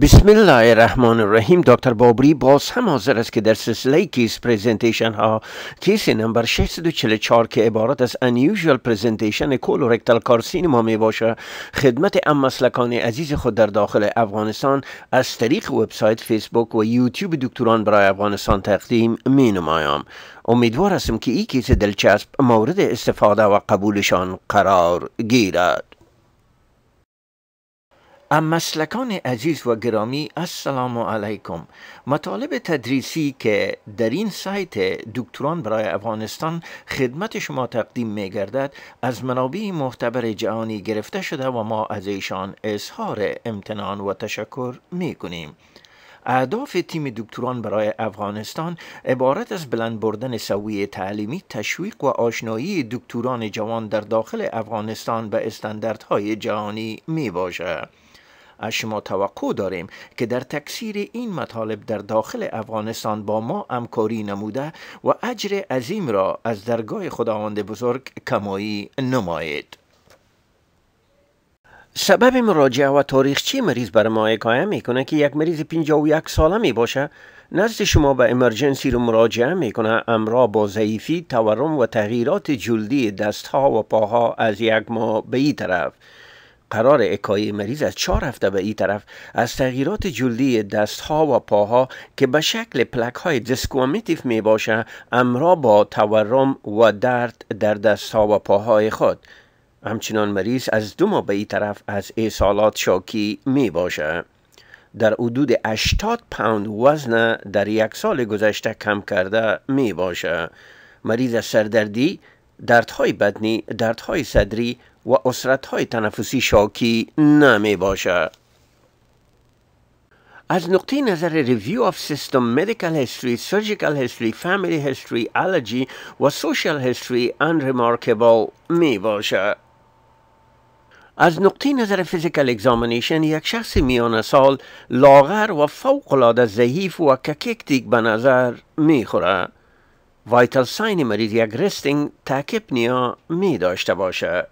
بسم الله الرحمن الرحیم دکتر بابری باز هم حاضر است که در سلسله کیس پریزنتیشن ها کیس نمبر 644 که عبارت از انیوژوال پریزنتیشن کولورکتال ما می باشه خدمت ام مسلکان عزیز خود در داخل افغانستان از طریق وبسایت فیسبوک و یوتیوب دکتران برای افغانستان تقدیم می نمایم امیدوار هستم که ای کیس دلچسب مورد استفاده و قبولشان قرار گیرد مسلکان عزیز و گرامی السلام علیکم مطالب تدریسی که در این سایت دکتران برای افغانستان خدمت شما تقدیم می گردد از منابع معتبر جهانی گرفته شده و ما از ایشان اظهار امتنان و تشکر می کنیم اهداف تیم دکتران برای افغانستان عبارت از بلند بردن سویه تعلیمی تشویق و آشنایی دکتران جوان در داخل افغانستان به استانداردهای جهانی می از شما توقع داریم که در تکثیر این مطالب در داخل افغانستان با ما همکاری نموده و اجر عظیم را از درگاه خداوند بزرگ کمایی نمایید سبب مراجعه و تاریخچی مریض بر ما حکایه کنه که یک مریض یک ساله می باشه نزد شما به امرجنسی رو مراجعه میکنه امرا با ضعیفی تورم و تغییرات جلدی دستها و پاها از یک ماه به ای طرف قرار اکای مریض از چهار هفته به ای طرف از تغییرات جلدی ها و پاها که به شکل پلک های دسکوامیتیف می باشه امرا با تورم و درد در ها و پاهای خود همچنان مریض از دو ماه به ای طرف از ایسالات شاکی می باشه در حدود 80 پوند وزن در یک سال گذشته کم کرده می باشه مریض از سردردی دردهای بدنی، دردهای صدری و اسرت های تنفسی شاکی نمی باشد. از نقطه نظر ریویو آف سیستم مدیکل هستری، سرژیکل هستری، فامیلی هستری، آلرژی و سوشال هستری ان ریمارکبل می باشد. از نقطه نظر فیزیکل اگزامنیشن، یک شخص میان سال لاغر و فوقلاده ضعیف و کککتیک به نظر می خوره. وایتل ساین مریض یک رستینگ نیا می داشته باشد.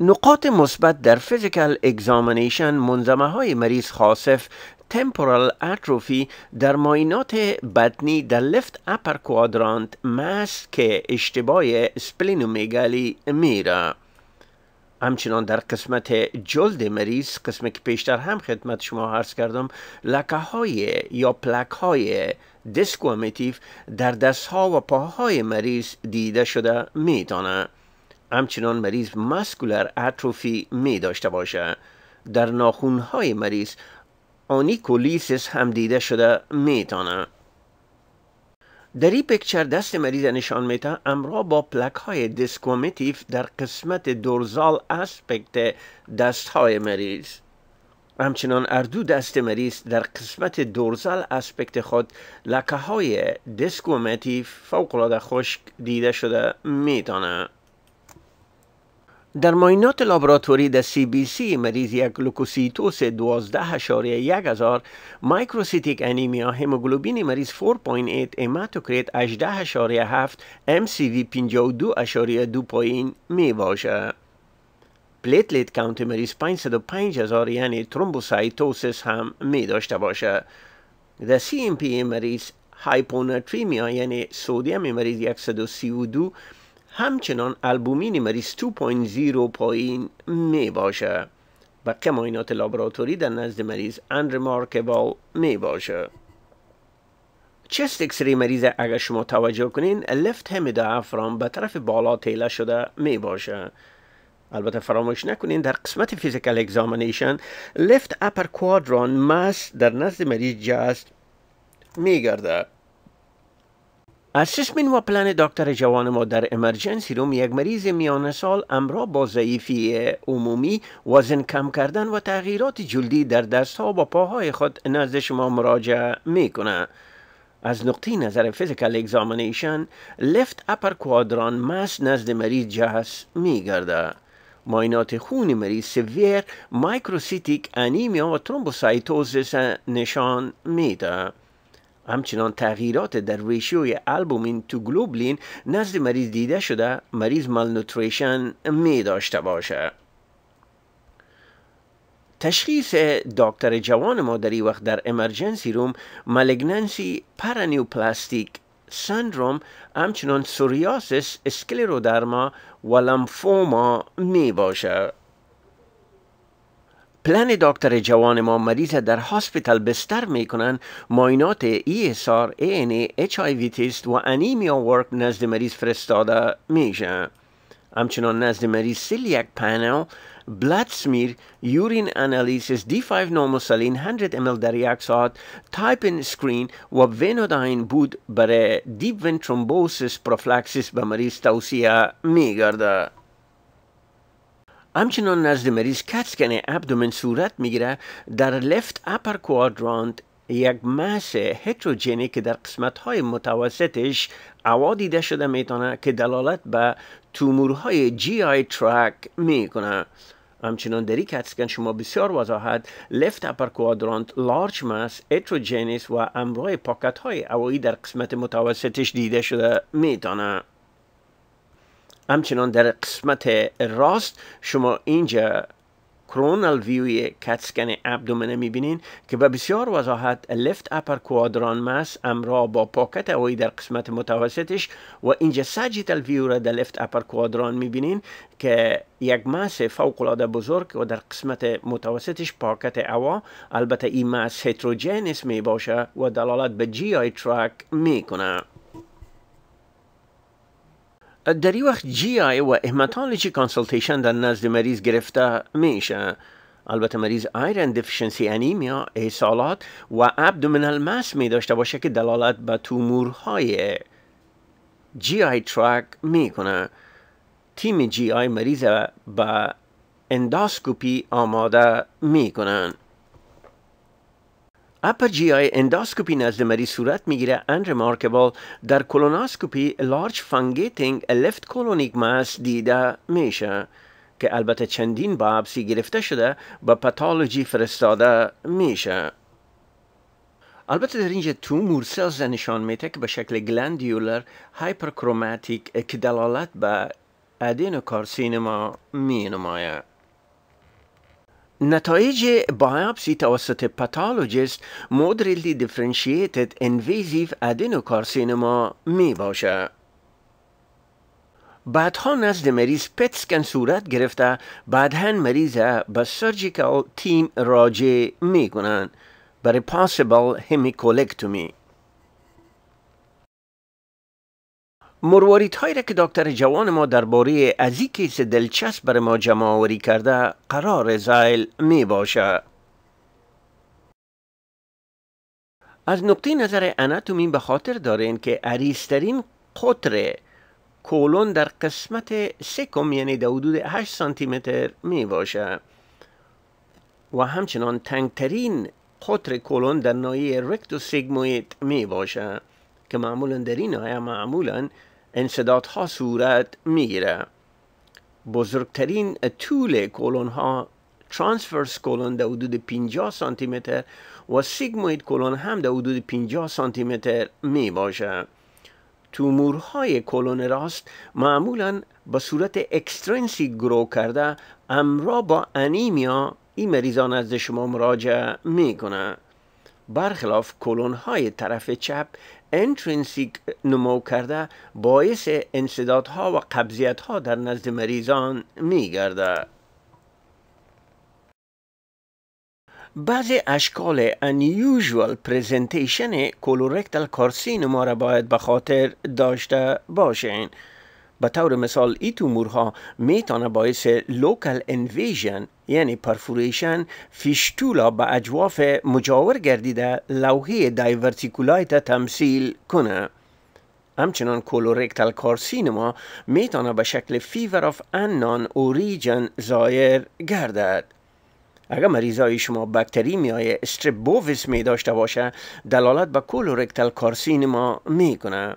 نقاط مثبت در فیزیکال اگزامینیشن منظمه های مریض خاصف تمپورال اتروفی در ماینات بدنی در لفت اپر کوادرانت مس که اشتباه سپلینومیگالی میره همچنان در قسمت جلد مریض قسمی که پیشتر هم خدمت شما عرض کردم لکه های یا پلک های دسکوامیتیف در دست ها و پاهای مریض دیده شده میتانه همچنان مریض مسکولر اتروفی می داشته باشه در ناخونهای مریض آنیکولیسس هم دیده شده تانه. در این پکچر دست مریض نشان میده امرا با پلک های دسکومیتیف در قسمت دورزال اسپکت دست های مریض همچنان اردو دست مریض در قسمت دورزال اسپکت خود لکه های دسکومیتیف فوقلاده خشک دیده شده تانه. در ماینات لابراتوری در سی بی سی مریض یک لوکوسیتوس 12.1 هزار مایکروسیتیک انیمیا هموگلوبین مریض 4.8 اماتوکریت 18.7 ام سی وی دو پایین می باشد. پلیتلیت کانت مریض 505 هزار یعنی ترومبوسایتوسس هم می داشته باشه. در سی ام پی مریض هایپوناتریمیا یعنی سودیم مریض 132 همچنان البومین مریض 2.0 پایین می باشه و کماینات لابراتوری در نزد مریض انریمارکبل می باشه چست اکسری مریض اگر شما توجه کنین لفت هم افرام به طرف بالا تیله شده می باشه البته فراموش نکنین در قسمت فیزیکال اگزامنیشن، لفت اپر کوادران مس در نزد مریض جست می گرده سیسمین و پلن دکتر جوان ما در امرجنسی روم یک مریض میان سال امرا با ضعیفی عمومی وزن کم کردن و تغییرات جلدی در دستها و پاهای خود نزد شما مراجعه میکنه از نقطه نظر فیزیکل اگزامینیشن لفت اپر کوادران مس نزد مریض جهس میگرده ماینات خون مریض سویر مایکروسیتیک انیمیا و ترومبوسایتوزیس نشان میده همچنان تغییرات در ریشیوی البومین تو گلوبلین نزد مریض دیده شده مریض مالنوتریشن می داشته باشه تشخیص دکتر جوان ما در وقت در امرجنسی روم ملگننسی پرانیوپلاستیک سندروم همچنان سوریاسس اسکلرودرما و لمفوما می باشه پلن دکتر جوان ما مریض در هاسپیتال بستر کنند ماینات ESR, ANA, HIV تیست و انیمیا ورک نزد مریض فرستاده میشه همچنان نزد مریض سیلیک پانل، بلد سمیر یورین انالیسیس دی 5 نوموسالین 100 ml در یک ساعت تایپین سکرین و وینوداین بود برای دیپ وین ترومبوسیس پروفلاکسیس به مریض توصیه میگرده همچنان نزد مریض کت ابدومن صورت میگیره در لفت اپر کوادرانت یک مس هتروجنی که در قسمت های متوسطش اوا دیده شده میتونه که دلالت به تومورهای جی آی ترک میکنه همچنان در این کتسکن شما بسیار وضاحت لفت اپر کوادرانت لارج مس اتروجنیس و امرای پاکت های اوایی در قسمت متوسطش دیده شده میتونه همچنان در قسمت راست شما اینجا کرونال ویوی کتسکن ابدومنه میبینین که به بسیار وضاحت لفت اپر کوادران مس امرا با پاکت هوایی در قسمت متوسطش و اینجا ساجیتال ویو را در لفت اپر کوادران میبینین که یک مس فوق بزرگ و در قسمت متوسطش پاکت هوا البته این مس هتروجنس می باشه و دلالت به جی آی تراک میکنه در این وقت جی آی و هماتولوژی کانسلتیشن در نزد مریض گرفته میشه البته مریض آیرن دفیشنسی انیمیا احسالات و ابدومینال ماس می داشته باشه که دلالت به تومورهای جی آی تراک کنه. تیم جی آی مریض به انداسکوپی آماده می کنن. اپر جی آی اندوسکوپی نزد مری صورت میگیره unremarkable در کولوناسکوپی لارج فانگیتینگ لفت کولونیک ماس دیده میشه که البته چندین بابسی گرفته شده به پاتولوژی فرستاده میشه البته در اینجا تومور سلز نشان میده که به شکل گلندیولر هایپرکروماتیک که دلالت به ادینوکارسینما مینمایه نتایج بایاپسی توسط پاتالوجیست مودریلی دیفرنشیتد انویزیف ادنوکارسینما می باشه. بعدها نزد مریض پتسکن صورت گرفته بعدهن مریض به سرجیکال تیم راجع می کنند برای پاسبل همیکولکتومی مرواریت هایی را که دکتر جوان ما درباره از این کیس دلچسب بر ما جمع آوری کرده قرار زایل می باشه. از نقطه نظر اناتومی به خاطر دارین که عریضترین قطر کولون در قسمت سکم یعنی در حدود 8 سانتی متر می باشه و همچنان تنگترین قطر کولون در نایه رکت و سیگمویت می باشه که معمولا در این نایه معمولا ها صورت میگیره بزرگترین طول کلون ها ترانسفرس کلون در حدود 50 سانتی متر و سیگموید کلون هم در حدود 50 سانتی متر می باشه تومورهای کلون راست معمولا به صورت اکسترنسی گرو کرده امرا با انیمیا این مریضان از شما مراجعه می کنه. برخلاف کلون های طرف چپ انترینسیک نمو کرده باعث ها و ها در نزد مریضان می گرده. بعضی اشکال unusual پریزنتیشن کارسین ما را باید به خاطر داشته باشین. به طور مثال ای تومورها میتونه باعث لوکل انویژن یعنی پرفوریشن فیشتولا به اجواف مجاور گردیده لوحه دایورتیکولایت تمثیل کنه همچنان کولورکتال کارسینما میتونه به شکل فیور آف انان اوریجن زایر گردد اگر مریضای شما میای استربوویس می داشته باشه دلالت به کولورکتال کارسینما میکنه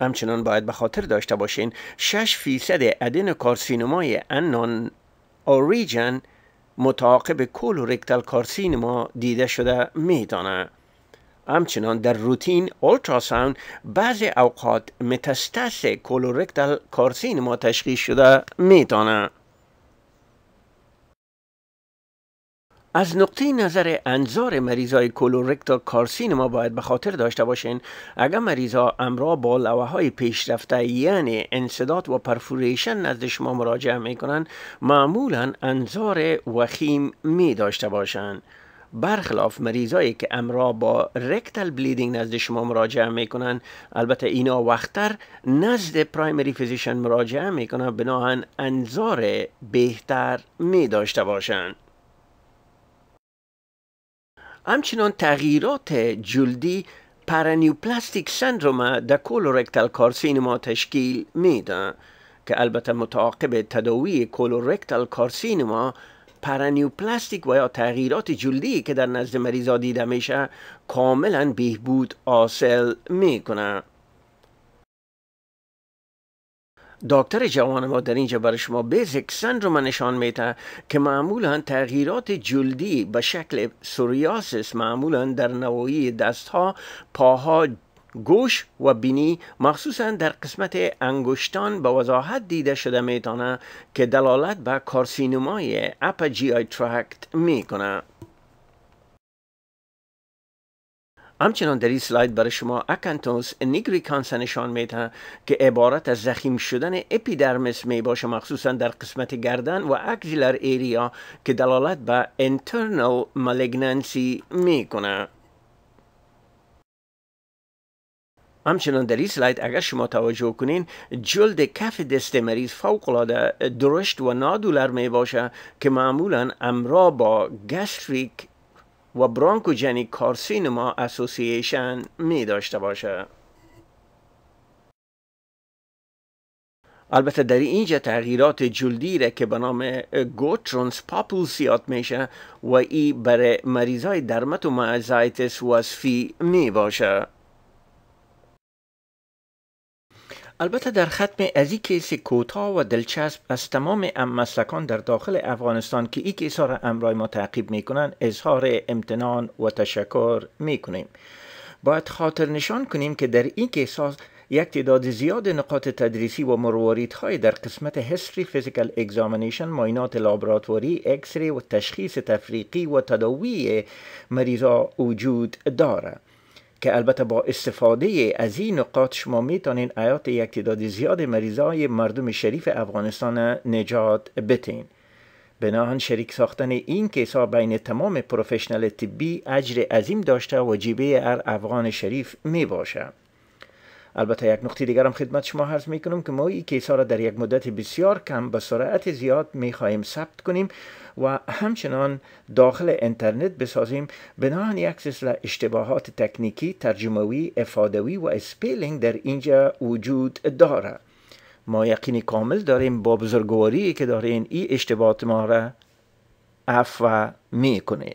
همچنان باید به خاطر داشته باشین 6 فیصد ادن کارسینومای انان اوریجن متعاقب کولورکتال کارسینوما دیده شده میدانه همچنان در روتین اولتراساوند بعض اوقات متستس کولورکتال کارسینوما تشخیص شده میتانه. از نقطه نظر انظار مریضای کلورکتا کارسین ما باید به خاطر داشته باشین اگر مریضا امرا با لوه های پیشرفته یعنی انصداد و پرفوریشن نزد شما مراجعه می کنند معمولا انظار وخیم می داشته باشند. برخلاف مریضایی که امرا با رکتل بلیدینگ نزد شما مراجعه میکنن البته اینا وقتتر نزد پرایمری فیزیشن مراجعه میکنن بناهن انظار بهتر می داشته باشند همچنان تغییرات جلدی پرانیوپلاستیک سندروم در کولورکتال کارسینما تشکیل میده که البته متعاقب تداوی کولورکتال کارسینما پرانیوپلاستیک و یا تغییرات جلدی که در نزد مریضا دیده میشه کاملا بهبود حاصل میکنه دکتر جوان ما در اینجا برای شما بیزیک سندروم نشان میده که معمولا تغییرات جلدی به شکل سوریاسیس معمولا در نواحی دستها پاها گوش و بینی مخصوصا در قسمت انگشتان به وضاحت دیده شده میتانه که دلالت به کارسینومای اپا جی آی ترکت میکنه همچنان در این سلاید برای شما نیگری نیگریکانسا نشان میتن که عبارت از زخیم شدن اپیدرمس می باشه مخصوصا در قسمت گردن و اکزیلر ایریا که دلالت به انترنال می میکنه همچنان در این سلاید اگر شما توجه کنین جلد کف دست مریض فوقالعاده درشت و نادولر می باشه که معمولا امرا با گستریک و برانکوجنیک کارسینما اسوسییشن می داشته باشه البته در اینجا تغییرات جلدی را که به نام گوترونس سیاد یاد میشه و ای برای مریضای درمت و معزایتس وصفی می باشه البته در ختم از این کیس کوتا و دلچسب از تمام مسلکان در داخل افغانستان که این کیسها را امرای ما تعقیب میکنن اظهار امتنان و تشکر میکنیم باید خاطر نشان کنیم که در این ها یک تعداد زیاد نقاط تدریسی و های در قسمت هستری فیزیکل اگزامینیشن ماینات لابراتوری، اکسری و تشخیص تفریقی و تداوی مریضا وجود دارد که البته با استفاده از این نقاط شما میتونین توانید یک تعداد زیاد مریضای مردم شریف افغانستان نجات بتین بناهن شریک ساختن این کیسا بین تمام پروفشنل طبی اجر عظیم داشته و جیبه ار افغان شریف می باشه. البته یک نقطه دیگر هم خدمت شما عرض می کنم که ما این کیسا ها را در یک مدت بسیار کم به سرعت زیاد می خواهیم ثبت کنیم و همچنان داخل اینترنت بسازیم بناهن یک سلسله اشتباهات تکنیکی ترجموی افادوی و اسپیلینگ در اینجا وجود داره ما یقینی کامل داریم با بزرگواری که دارین این اشتباهات ما را عفو کنیم.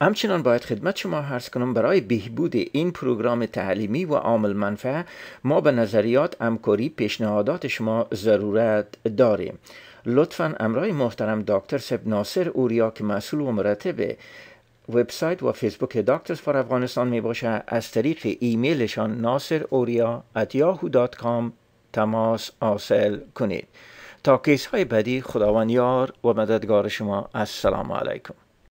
همچنان باید خدمت شما عرض کنم برای بهبود این پروگرام تعلیمی و عامل منفعه ما به نظریات همکاری پیشنهادات شما ضرورت داریم لطفا امرای محترم دکتر سب ناصر اوریا که مسئول و مرتب وبسایت و فیسبوک دکترز فار افغانستان می باشه از طریق ایمیلشان ناصر اوریا تماس حاصل کنید تا کیس های بدی خداوند یار و مددگار شما السلام علیکم